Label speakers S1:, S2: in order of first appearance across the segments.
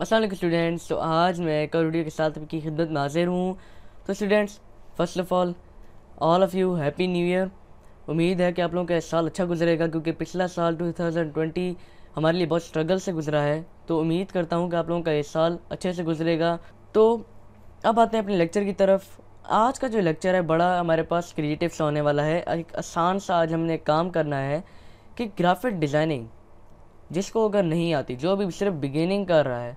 S1: Aslam students तो आज मैं एक वीडियो के साथ आपकी खिदमत में हाजिर हूँ तो students first of all all of you happy new year उम्मीद है कि आप लोगों का साल अच्छा गुजरेगा क्योंकि पिछला साल 2020 हमारे लिए बहुत स्ट्रगल से गुजरा है तो उम्मीद करता हूँ कि आप लोगों का ये साल अच्छे से गुजरेगा तो अब आते हैं अपने लेक्चर की तरफ आज का जो लेक्चर है बड़ा हमारे पास क्रिएटिव सा होने वाला है एक आसान सा आज हमने काम करना है कि ग्राफिक डिज़ाइनिंग जिसको अगर नहीं आती जो अभी सिर्फ बिगेनिंग कर रहा है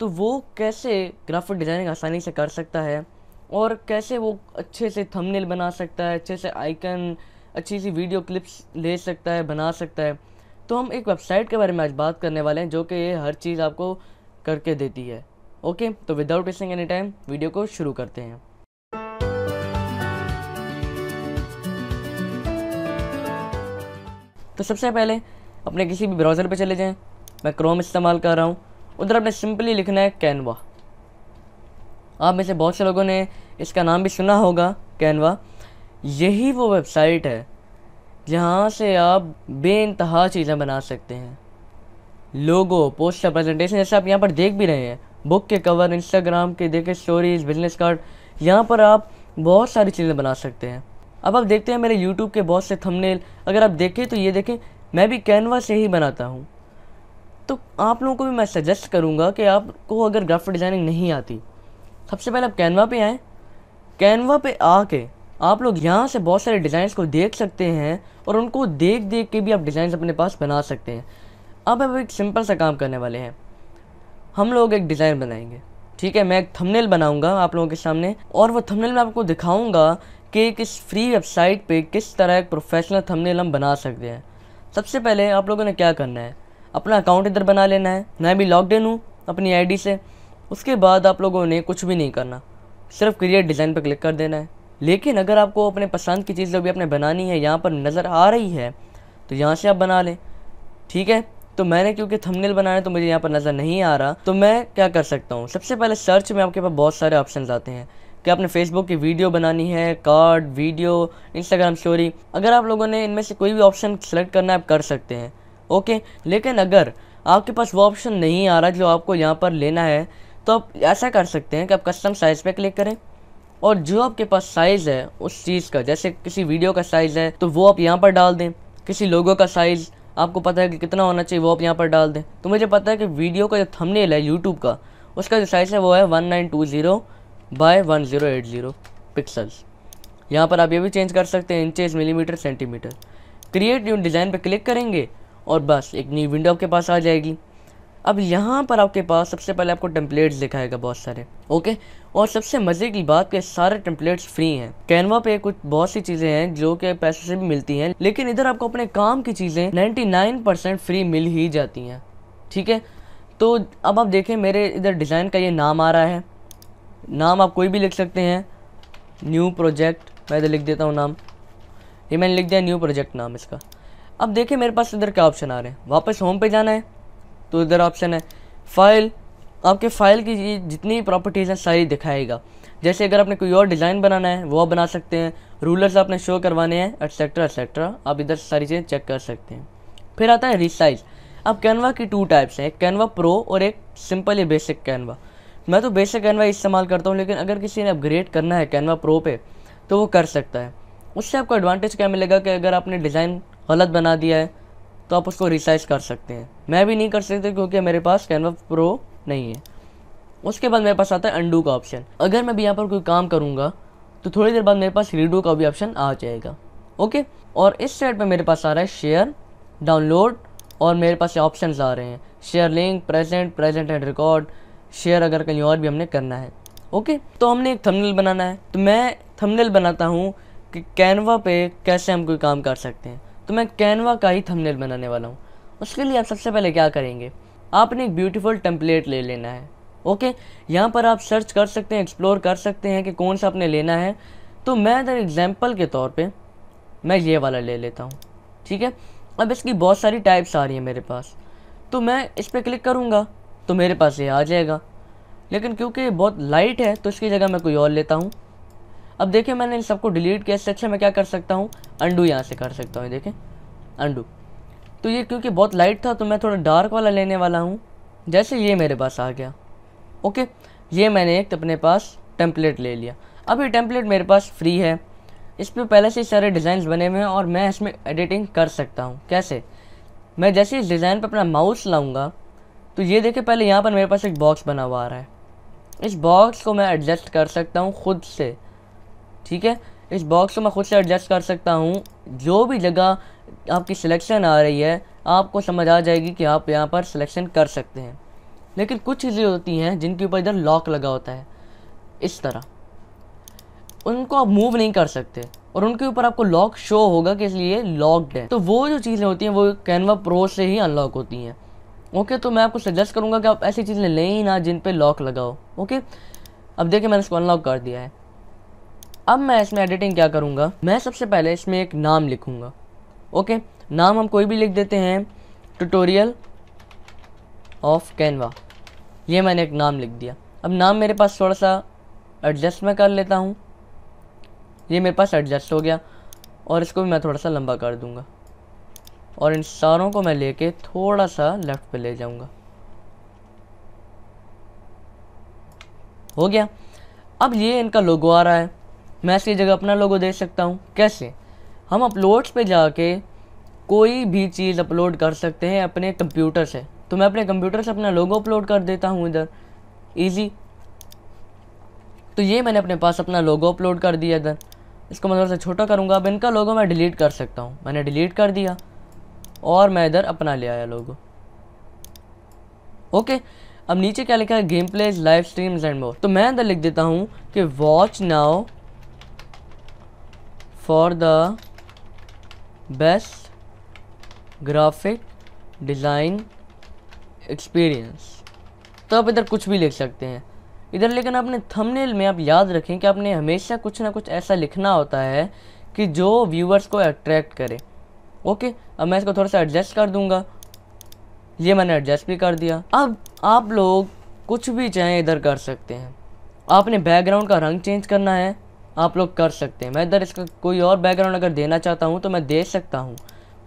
S1: तो वो कैसे ग्राफिक डिज़ाइनिंग आसानी से कर सकता है और कैसे वो अच्छे से थंबनेल बना सकता है अच्छे से आइकन अच्छी सी वीडियो क्लिप्स ले सकता है बना सकता है तो हम एक वेबसाइट के बारे में आज बात करने वाले हैं जो कि ये हर चीज़ आपको करके देती है ओके तो without wasting any time video को शुरू करते हैं तो सबसे पहले अपने किसी भी ब्राउज़र पर चले जाएँ मैं क्रोम इस्तेमाल कर रहा हूँ उधर आपने सिंपली लिखना है कैनवा आप में से बहुत से लोगों ने इसका नाम भी सुना होगा कैनवा यही वो वेबसाइट है जहाँ से आप बेानतहा चीज़ें बना सकते हैं लोगो पोस्टर प्रेजेंटेशन जैसे आप यहाँ पर देख भी रहे हैं बुक के कवर इंस्टाग्राम के देखे स्टोरीज बिजनेस कार्ड यहाँ पर आप बहुत सारी चीज़ें बना सकते हैं अब आप देखते हैं मेरे यूट्यूब के बहुत से थंबनेल अगर आप देखें तो ये देखें मैं भी कैनवा से ही बनाता हूँ तो आप लोगों को भी मैं सजेस्ट करूँगा कि आपको अगर ग्राफिक डिज़ाइनिंग नहीं आती सबसे पहले आप कैनवा पे आएँ कैनवा पे आके आप लोग यहाँ से बहुत सारे डिज़ाइन को देख सकते हैं और उनको देख देख के भी आप डिज़ाइन अपने पास बना सकते हैं अब हम एक सिंपल सा काम करने वाले हैं हम लोग एक डिज़ाइन बनाएंगे ठीक है मैं एक थंबनेल बनाऊंगा आप लोगों के सामने और वो थंबनेल मैं आपको दिखाऊंगा कि किस फ्री वेबसाइट पे किस तरह एक प्रोफेशनल थंबनेल हम बना सकते हैं सबसे पहले आप लोगों ने क्या करना है अपना अकाउंट इधर बना लेना है मैं भी लॉग इन हूँ अपनी आईडी से उसके बाद आप लोगों ने कुछ भी नहीं करना सिर्फ क्रिएट डिज़ाइन पर क्लिक कर देना है लेकिन अगर आपको अपने पसंद की चीज़ जो भी आपने बनानी है यहाँ पर नज़र आ रही है तो यहाँ से आप बना लें ठीक है तो मैंने क्योंकि थंबनेल बनाया तो मुझे यहाँ पर नज़र नहीं आ रहा तो मैं क्या कर सकता हूँ सबसे पहले सर्च में आपके पास बहुत सारे ऑप्शन आते हैं कि आपने फेसबुक की वीडियो बनानी है कार्ड वीडियो इंस्टाग्राम स्टोरी अगर आप लोगों ने इनमें से कोई भी ऑप्शन सेलेक्ट करना है आप कर सकते हैं ओके लेकिन अगर आपके पास वो ऑप्शन नहीं आ रहा जो आपको यहाँ पर लेना है तो आप ऐसा कर सकते हैं कि आप कस्टम साइज़ पे क्लिक करें और जो आपके पास साइज़ है उस चीज़ का जैसे किसी वीडियो का साइज़ है तो वो आप यहाँ पर डाल दें किसी लोगो का साइज़ आपको पता है कि कितना होना चाहिए वो आप यहाँ पर डाल दें तो मुझे पता है कि वीडियो का जो थंबनेल है यूट्यूब का उसका जो साइज़ है वो है one nine two zero by one zero eight zero pixels यहाँ पर आप ये भी चेंज कर सकते हैं inches millimetre centimetre create new design पर क्लिक करेंगे और बस एक नई विंडो आपके पास आ जाएगी अब यहाँ पर आपके पास सबसे पहले आपको टेम्पलेट्स दिखाएगा बहुत सारे ओके और सबसे मज़े की बात कि सारे टेम्पलेट्स फ्री हैं कैनवा पे कुछ बहुत सी चीज़ें हैं जो कि पैसे से भी मिलती हैं लेकिन इधर आपको अपने काम की चीज़ें 99 परसेंट फ्री मिल ही जाती हैं ठीक है तो अब आप देखें मेरे इधर डिज़ाइन का ये नाम आ रहा है नाम आप कोई भी लिख सकते हैं न्यू प्रोजेक्ट मैं इधर लिख देता हूँ नाम ये मैंने लिख दिया न्यू प्रोजेक्ट नाम इसका अब देखिए मेरे पास इधर क्या ऑप्शन आ रहे हैं वापस होम पे जाना है तो इधर ऑप्शन है फाइल आपके फाइल की जितनी प्रॉपर्टीज़ हैं सारी दिखाएगा जैसे अगर आपने कोई और डिज़ाइन बनाना है वो आप बना सकते हैं रूलर्स आपने शो करवाने हैं एटसेट्रा एटसेट्रा आप इधर सारी चीज़ें चेक कर सकते हैं फिर आता है रिसाइज अब कैनवा की टू टाइप्स हैं एक कैनवा प्रो और एक सिंपल या बेसिक कैनवा मैं तो बेसिक कैनवा इस्तेमाल करता हूँ लेकिन अगर किसी ने अपग्रेड करना है कैनवा प्रो पे तो वो कर सकता है उससे आपको एडवांटेज क्या मिलेगा कि अगर आपने डिज़ाइन गलत बना दिया है तो आप उसको रिसाइज कर सकते हैं मैं भी नहीं कर सकते क्योंकि मेरे पास कैनवा प्रो नहीं है उसके बाद मेरे पास आता है अंडू का ऑप्शन अगर मैं भी यहाँ पर कोई काम करूँगा तो थोड़ी देर बाद मेरे पास रीडू का भी ऑप्शन आ जाएगा ओके और इस साइड पर मेरे पास आ रहा है शेयर डाउनलोड और मेरे पास ऑप्शन आ रहे हैं share link present present and record share अगर कहीं और भी हमने करना है ओके तो हमने एक थंबनेल बनाना है तो मैं थंबनेल बनाता हूँ कि कैनवा पे कैसे हम कोई काम कर सकते हैं तो मैं कैनवा का ही थंबनेल बनाने वाला हूँ उसके लिए आप सबसे पहले क्या करेंगे आपने एक ब्यूटीफुल टेम्पलेट ले लेना है ओके यहाँ पर आप सर्च कर सकते हैं एक्सप्लोर कर सकते हैं कि कौन सा आपने लेना है तो मैं इधर एग्जाम्पल के तौर पर मैं ये वाला ले लेता हूँ ठीक है अब इसकी बहुत सारी टाइप्स आ रही हैं मेरे पास तो मैं इस पर क्लिक करूँगा तो मेरे पास ये आ जाएगा लेकिन क्योंकि बहुत लाइट है तो इसकी जगह मैं कोई और लेता हूँ अब देखिए मैंने इन सबको डिलीट किया इससे अच्छा मैं क्या कर सकता हूँ अंडू यहाँ से कर सकता हूँ देखें अंडू तो ये क्योंकि बहुत लाइट था तो मैं थोड़ा डार्क वाला लेने वाला हूँ जैसे ये मेरे पास आ गया ओके ये मैंने एक अपने पास टेम्पलेट ले लिया अब ये टेम्पलेट मेरे पास फ्री है इस पर पहले से सारे डिज़ाइन बने हुए हैं और मैं इसमें एडिटिंग कर सकता हूँ कैसे मैं जैसे इस डिज़ाइन पर अपना माउस लाऊंगा तो ये देखे पहले यहाँ पर मेरे पास एक बॉक्स बना हुआ आ रहा है इस बॉक्स को मैं एडजस्ट कर सकता हूँ खुद से ठीक है इस बॉक्स को मैं खुद से एडजस्ट कर सकता हूँ जो भी जगह आपकी सिलेक्शन आ रही है आपको समझ आ जाएगी कि आप यहाँ पर सिलेक्शन कर सकते हैं लेकिन कुछ चीज़ें होती हैं जिनके ऊपर इधर लॉक लगा होता है इस तरह उनको आप मूव नहीं कर सकते और उनके ऊपर आपको लॉक शो होगा कि इसलिए लॉकड है तो वो जो चीज़ें होती हैं वो कैनवा प्रो से ही अनलॉक होती हैं ओके तो मैं आपको सजेस्ट करूँगा कि आप ऐसी चीज़ें लें ही ना जिन पर लॉक लगाओ ओके अब देखिए मैंने इसको अनलॉक कर दिया है अब मैं इसमें एडिटिंग क्या करूँगा मैं सबसे पहले इसमें एक नाम लिखूँगा ओके नाम हम कोई भी लिख देते हैं ट्यूटोरियल ऑफ कैनवा ये मैंने एक नाम लिख दिया अब नाम मेरे पास थोड़ा सा एडजस्ट मैं कर लेता हूँ ये मेरे पास एडजस्ट हो गया और इसको भी मैं थोड़ा सा लंबा कर दूँगा और इन सारों को मैं लेके थोड़ा सा लेफ़्ट पे ले जाऊँगा हो गया अब ये इनका लोगो आ रहा है मैं इसकी जगह अपना लोगो दे सकता हूँ कैसे हम अपलोड्स पे जाके कोई भी चीज़ अपलोड कर सकते हैं अपने कंप्यूटर से तो मैं अपने कंप्यूटर से अपना लोगो अपलोड कर देता हूँ इधर ईजी तो ये मैंने अपने पास अपना लोगो अपलोड कर दिया इधर इसको मैं थोड़ा सा छोटा करूँगा अब इनका लोगो मैं डिलीट कर सकता हूँ मैंने डिलीट कर दिया और मैं इधर अपना ले आया लोगो ओके अब नीचे क्या लिखा है game plays live streams and more तो मैं अंदर लिख देता हूँ कि watch now for the best graphic design experience तो आप इधर कुछ भी लिख सकते हैं इधर लेकिन आपने थंबनेल में आप याद रखें कि आपने हमेशा कुछ ना कुछ ऐसा लिखना होता है कि जो व्यूवर्स को अट्रैक्ट करे ओके अब मैं इसको थोड़ा सा एडजस्ट कर दूंगा ये मैंने एडजस्ट भी कर दिया अब आप लोग कुछ भी चाहें इधर कर सकते हैं आपने बैकग्राउंड का रंग चेंज करना है आप लोग कर सकते हैं मैं इधर इसका कोई और बैकग्राउंड अगर देना चाहता हूँ तो मैं दे सकता हूँ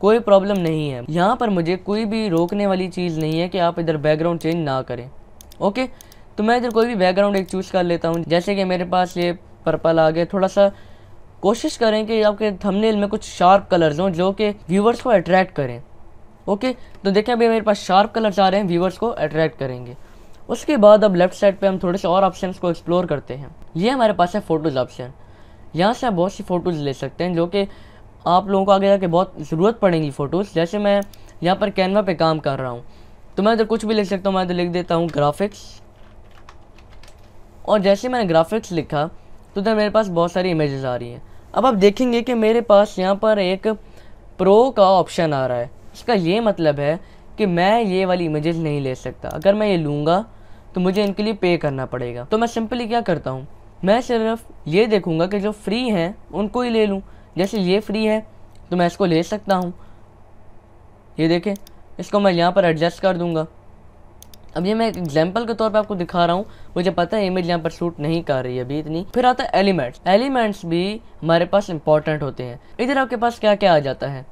S1: कोई प्रॉब्लम नहीं है यहाँ पर मुझे कोई भी रोकने वाली चीज़ नहीं है कि आप इधर बैकग्राउंड चेंज ना करें ओके तो मैं इधर कोई भी बैकग्राउंड एक चूज़ कर लेता हूँ जैसे कि मेरे पास ये पर्पल आ गया थोड़ा सा कोशिश करें कि आपके थंबनेल में कुछ शार्प कलर्स हों जो कि व्यूवर्स को अट्रैक्ट करें ओके तो देखें अभी मेरे पास शार्प कलर्स आ रहे हैं व्यूवर्स को अट्रैक्ट करेंगे उसके बाद अब लेफ्ट साइड पे हम थोड़े से और ऑप्शन को एक्सप्लोर करते हैं ये हमारे पास है फ़ोटोज़ ऑप्शन यहाँ से आप बहुत सी फ़ोटोज़ ले सकते हैं जो कि आप लोगों को आगे जाके बहुत ज़रूरत पड़ेंगी फ़ोटोज़ जैसे मैं यहाँ पर कैनवा पे काम कर रहा हूँ तो मैं इधर कुछ भी लिख सकता हूँ मैं इधर लिख देता हूँ ग्राफिक्स और जैसे मैंने ग्राफिक्स लिखा तो इधर मेरे पास बहुत सारी इमेज आ रही हैं अब आप देखेंगे कि मेरे पास यहाँ पर एक प्रो का ऑप्शन आ रहा है इसका ये मतलब है कि मैं ये वाली इमेजेस नहीं ले सकता अगर मैं ये लूँगा तो मुझे इनके लिए पे करना पड़ेगा तो मैं सिंपली क्या करता हूँ मैं सिर्फ ये देखूँगा कि जो फ्री हैं उनको ही ले लूँ जैसे ये फ्री है तो मैं इसको ले सकता हूँ ये देखें इसको मैं यहाँ पर एडजस्ट कर दूँगा अब ये मैं एग्जाम्पल के तौर पे आपको दिखा रहा हूँ मुझे पता है इमेज यहाँ पर शूट नहीं कर रही है अभी इतनी फिर आता है एलिमेंट्स एलिमेंट्स भी हमारे पास इंपॉर्टेंट होते हैं इधर आपके पास क्या क्या आ जाता है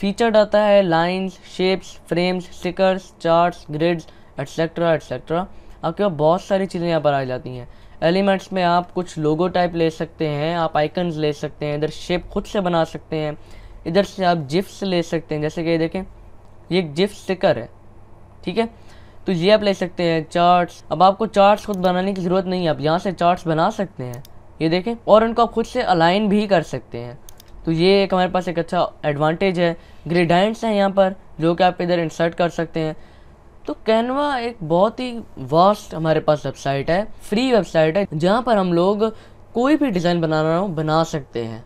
S1: फीचर्ड आता है lines shapes frames stickers charts grids etcetera etcetera आपके पास बहुत सारी चीज़ें यहाँ पर आ जाती हैं एलिमेंट्स में आप कुछ लोगो टाइप ले सकते हैं आप आइकन्स ले सकते हैं इधर शेप खुद से बना सकते हैं इधर से आप जिप्स ले सकते हैं जैसे कि ये देखें ये एक जिप्स स्टिकर है ठीक है तो ये आप ले सकते हैं चार्ट्स अब आपको चार्ट्स खुद बनाने की ज़रूरत नहीं है आप यहाँ से चार्ट्स बना सकते हैं ये देखें और उनको आप खुद से अलाइन भी कर सकते हैं तो ये एक हमारे पास एक अच्छा एडवांटेज है ग्रेडाइंट्स हैं यहाँ पर जो कि आप इधर इंसर्ट कर सकते हैं तो कैनवा एक बहुत ही वास्ट हमारे पास वेबसाइट है फ्री वेबसाइट है जहाँ पर हम लोग कोई भी डिज़ाइन बनाना हो बना सकते हैं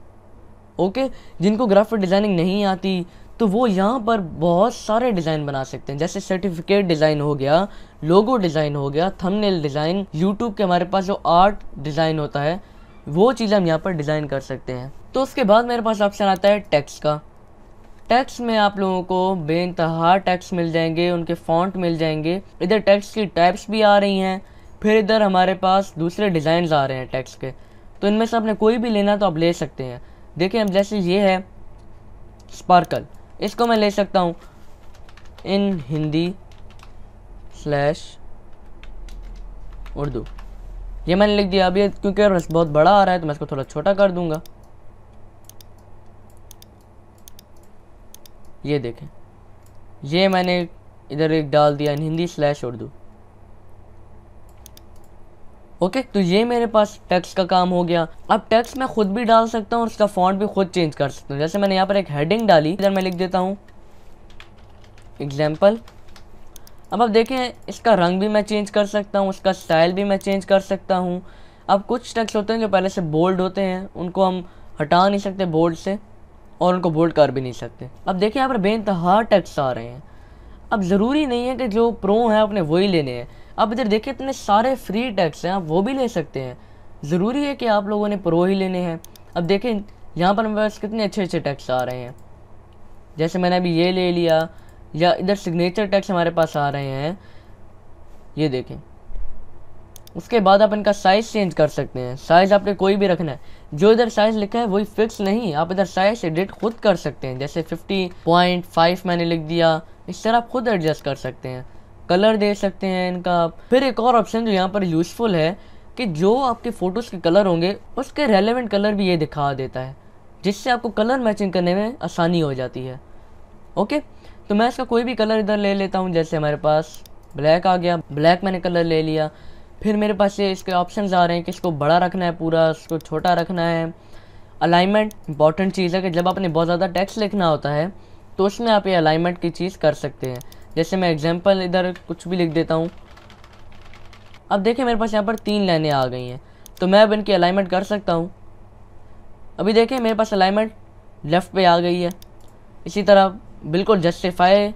S1: ओके जिनको ग्राफिक डिज़ाइनिंग नहीं आती तो वो यहाँ पर बहुत सारे डिज़ाइन बना सकते हैं जैसे सर्टिफिकेट डिज़ाइन हो गया लोगो डिज़ाइन हो गया थंबनेल डिज़ाइन यूट्यूब के हमारे पास जो आर्ट डिज़ाइन होता है वो चीज़ हम यहाँ पर डिज़ाइन कर सकते हैं तो उसके बाद मेरे पास ऑप्शन आता है टेक्स्ट का टेक्स्ट में आप लोगों को बेानतहा टेक्स्ट मिल जाएंगे उनके फॉन्ट मिल जाएंगे इधर टेक्स्ट की टाइप्स भी आ रही हैं फिर इधर हमारे पास दूसरे डिज़ाइन आ रहे हैं टेक्स्ट के तो इनमें से आपने कोई भी लेना तो आप ले सकते हैं देखिए अब जैसे ये है स्पार्कल इसको मैं ले सकता हूँ इन हिंदी स्लैश उर्दू ये मैंने लिख दिया अभी क्योंकि बहुत बड़ा आ रहा है तो मैं इसको थोड़ा छोटा कर दूंगा ये देखें ये मैंने इधर एक डाल दिया हिंदी स्लैश उर्दू ओके तो ये मेरे पास टेक्स का काम हो गया अब टैक्स मैं खुद भी डाल सकता हूँ और उसका फॉन्ट भी खुद चेंज कर सकता हूँ जैसे मैंने यहाँ पर एक हेडिंग डाली इधर मैं लिख देता हूँ एग्जाम्पल अब आप देखें इसका रंग भी मैं चेंज कर सकता हूँ उसका स्टाइल भी मैं चेंज कर सकता हूँ अब कुछ टैक्स होते हैं जो पहले से बोल्ड होते हैं उनको हम हटा नहीं सकते बोल्ड से और उनको बोल्ड कर भी नहीं सकते अब देखिए यहाँ पर बेनतहा तो टैक्स आ रहे हैं अब ज़रूरी नहीं है कि जो प्रो हैं अपने वही लेने हैं अब इधर देखिए इतने सारे फ्री टैक्स हैं आप वो भी ले सकते हैं ज़रूरी है कि आप लोगों ने प्रो ही लेने हैं अब देखें यहाँ पर मेरे पास कितने अच्छे अच्छे टैक्स आ रहे हैं जैसे मैंने अभी ये ले लिया या इधर सिग्नेचर टैक्स हमारे पास आ रहे हैं ये देखें उसके बाद आप इनका साइज़ चेंज कर सकते हैं साइज़ आपने कोई भी रखना है जो इधर साइज़ लिखा है वही फिक्स नहीं आप इधर साइज़ एडिट खुद कर सकते हैं जैसे फिफ्टी पॉइंट फाइव मैंने लिख दिया इस तरह आप खुद एडजस्ट कर सकते हैं कलर दे सकते हैं इनका फिर एक और ऑप्शन जो यहाँ पर यूज़फुल है कि जो आपके फ़ोटोज़ के कलर होंगे उसके रेलिवेंट कलर भी ये दिखा देता है जिससे आपको कलर मैचिंग करने में आसानी हो जाती है ओके तो मैं इसका कोई भी कलर इधर ले लेता हूँ जैसे हमारे पास ब्लैक आ गया ब्लैक मैंने कलर ले लिया फिर मेरे पास ये इसके ऑप्शंस आ रहे हैं कि इसको बड़ा रखना है पूरा इसको छोटा रखना है अलाइनमेंट इंपॉर्टेंट चीज़ है कि जब आपने बहुत ज़्यादा टेक्स्ट लिखना होता है तो उसमें आप ये अलाइनमेंट की चीज़ कर सकते हैं जैसे मैं एग्जांपल इधर कुछ भी लिख देता हूँ अब देखें मेरे पास यहाँ पर तीन लाइनें आ गई हैं तो मैं अब इनकी अलाइनमेंट कर सकता हूँ अभी देखें मेरे पास अलाइनमेंट लेफ़्ट पे आ गई है इसी तरह बिल्कुल जस्टिफाई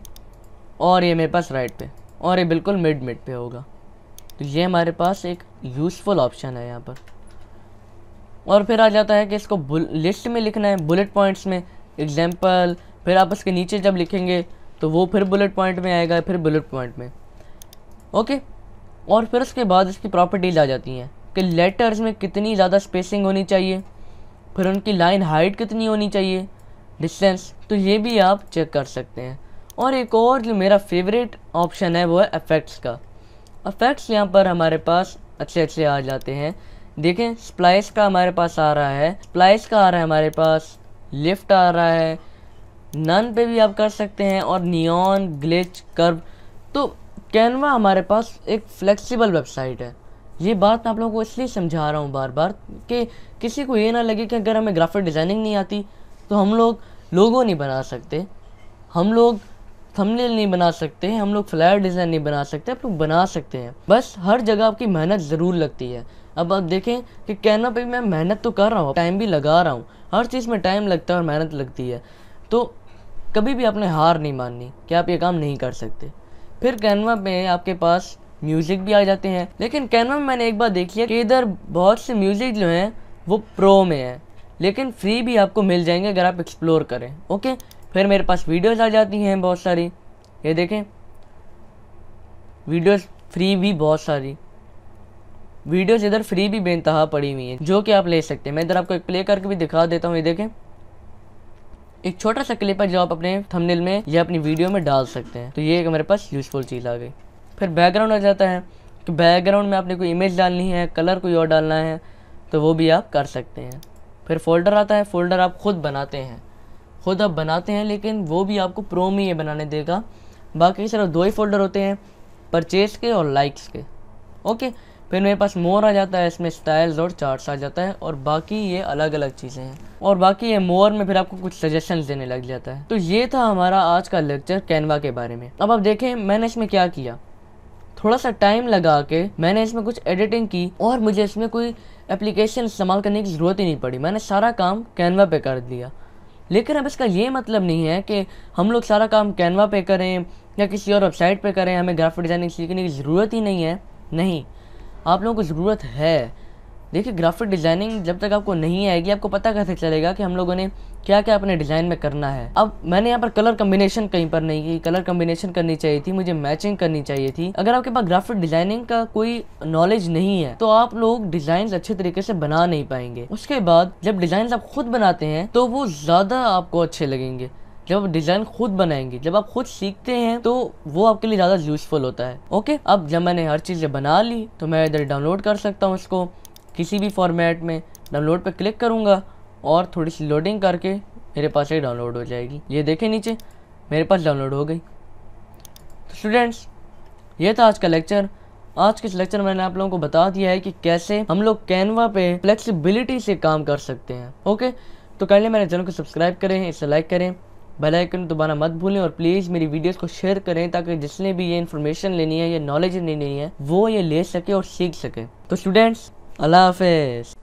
S1: और ये मेरे पास राइट पे और ये बिल्कुल मिड मिड पे होगा तो ये हमारे पास एक यूज़फुल ऑप्शन है यहाँ पर और फिर आ जाता है कि इसको लिस्ट में लिखना है बुलेट पॉइंट्स में एग्जाम्पल फिर आप इसके नीचे जब लिखेंगे तो वो फिर बुलेट पॉइंट में आएगा फिर बुलेट पॉइंट में ओके और फिर उसके बाद इसकी प्रॉपर्टीज आ जाती हैं कि लेटर्स में कितनी ज़्यादा स्पेसिंग होनी चाहिए फिर उनकी लाइन हाइट कितनी होनी चाहिए डिस्टेंस तो ये भी आप चेक कर सकते हैं और एक और जो मेरा फेवरेट ऑप्शन है वो है इफेक्ट्स का अफेक्ट्स यहाँ पर हमारे पास अच्छे अच्छे आ जाते हैं देखें स्प्लाइस का हमारे पास आ रहा है स्प्लाइस का आ रहा है हमारे पास लिफ्ट आ रहा है नन पे भी आप कर सकते हैं और नियॉन ग्लिच कर्व तो कैनवा हमारे पास एक फ्लेक्सिबल वेबसाइट है ये बात मैं आप लोगों को इसलिए समझा रहा हूँ बार बार कि किसी को ये ना लगे कि अगर हमें ग्राफिक डिज़ाइनिंग नहीं आती तो हम लोग लोगो नहीं बना सकते हम लोग थमलेल नहीं बना सकते हम लोग फ्लायर डिज़ाइन नहीं बना सकते आप लोग बना सकते हैं बस हर जगह आपकी मेहनत ज़रूर लगती है अब आप देखें कि कैनवा पे मैं मेहनत तो कर रहा हूँ टाइम भी लगा रहा हूँ हर चीज़ में टाइम लगता है और मेहनत लगती है तो कभी भी आपने हार नहीं माननी कि आप ये काम नहीं कर सकते फिर कैनवा में आपके पास म्यूज़िक भी आ जाते हैं लेकिन कैनवा में मैंने एक बार देखी है कि इधर बहुत से म्यूज़िक जो हैं वो प्रो में है लेकिन फ्री भी आपको मिल जाएंगे अगर आप एक्सप्लोर करें ओके फिर मेरे पास वीडियोस आ जाती हैं बहुत सारी ये देखें वीडियोस फ्री भी बहुत सारी वीडियोस इधर फ्री भी बेनतहा पड़ी हुई हैं जो कि आप ले सकते हैं मैं इधर आपको एक प्ले करके भी दिखा देता हूँ ये देखें एक छोटा सा क्लिप है जो आप अपने थंबनेल में या अपनी वीडियो में डाल सकते हैं तो ये एक मेरे पास यूज़फुल चीज़ आ गई फिर बैकग्राउंड आ जाता है कि बैकग्राउंड में आपने कोई इमेज डालनी है कलर कोई और डालना है तो वो भी आप कर सकते हैं फिर फोल्डर आता है फोल्डर आप खुद बनाते हैं खुद आप बनाते हैं लेकिन वो भी आपको प्रो में ही बनाने देगा बाकी सिर्फ दो ही फोल्डर होते हैं परचेज के और लाइक्स के ओके फिर मेरे पास मोर आ जाता है इसमें स्टाइल्स और चार्ट्स आ जाता है और बाकी ये अलग अलग चीज़ें हैं और बाकी ये मोर में फिर आपको कुछ सजेशन देने लग जाता है तो ये था हमारा आज का लेक्चर कैनवा के बारे में अब आप देखें मैंने इसमें क्या किया थोड़ा सा टाइम लगा के मैंने इसमें कुछ एडिटिंग की और मुझे इसमें कोई एप्लीकेशन इस्तेमाल करने की ज़रूरत ही नहीं पड़ी मैंने सारा काम कैनवा पे कर दिया लेकिन अब इसका ये मतलब नहीं है कि हम लोग सारा काम कैनवा पे करें या किसी और वेबसाइट पे करें हमें ग्राफिक डिज़ाइनिंग सीखने की ज़रूरत ही नहीं है नहीं आप लोगों को ज़रूरत है देखिए ग्राफिक डिज़ाइनिंग जब तक आपको नहीं आएगी आपको पता कैसे चलेगा कि हम लोगों ने क्या क्या अपने डिज़ाइन में करना है अब मैंने यहाँ पर कलर कम्बिनेशन कहीं पर नहीं की कलर कम्बिनेशन करनी चाहिए थी मुझे मैचिंग करनी चाहिए थी अगर आपके पास ग्राफिक डिजाइनिंग का कोई नॉलेज नहीं है तो आप लोग डिजाइन अच्छे तरीके से बना नहीं पाएंगे उसके बाद जब डिजाइन आप खुद बनाते हैं तो वो ज़्यादा आपको अच्छे लगेंगे जब आप डिज़ाइन खुद बनाएंगे जब आप खुद सीखते हैं तो वो आपके लिए ज़्यादा यूजफुल होता है ओके अब जब मैंने हर चीज़ें बना ली तो मैं इधर डाउनलोड कर सकता हूँ उसको किसी भी फॉर्मेट में डाउनलोड पर क्लिक करूँगा और थोड़ी सी लोडिंग करके मेरे पास ये डाउनलोड हो जाएगी ये देखें नीचे मेरे पास डाउनलोड हो गई तो स्टूडेंट्स ये था आज का लेक्चर आज के इस लेक्चर मैंने आप लोगों को बता दिया है कि कैसे हम लोग कैनवा पे फ्लेक्सिबिलिटी से काम कर सकते हैं ओके तो कर मेरे चैनल को सब्सक्राइब करें इसे लाइक करें बेल आइकन दोबारा मत भूलें और प्लीज़ मेरी वीडियोस को शेयर करें ताकि जिसने भी ये इन्फॉर्मेशन लेनी है या नॉलेज लेनी है वो ये ले सके और सीख सके तो स्टूडेंट्स अल्लाह हाफिज़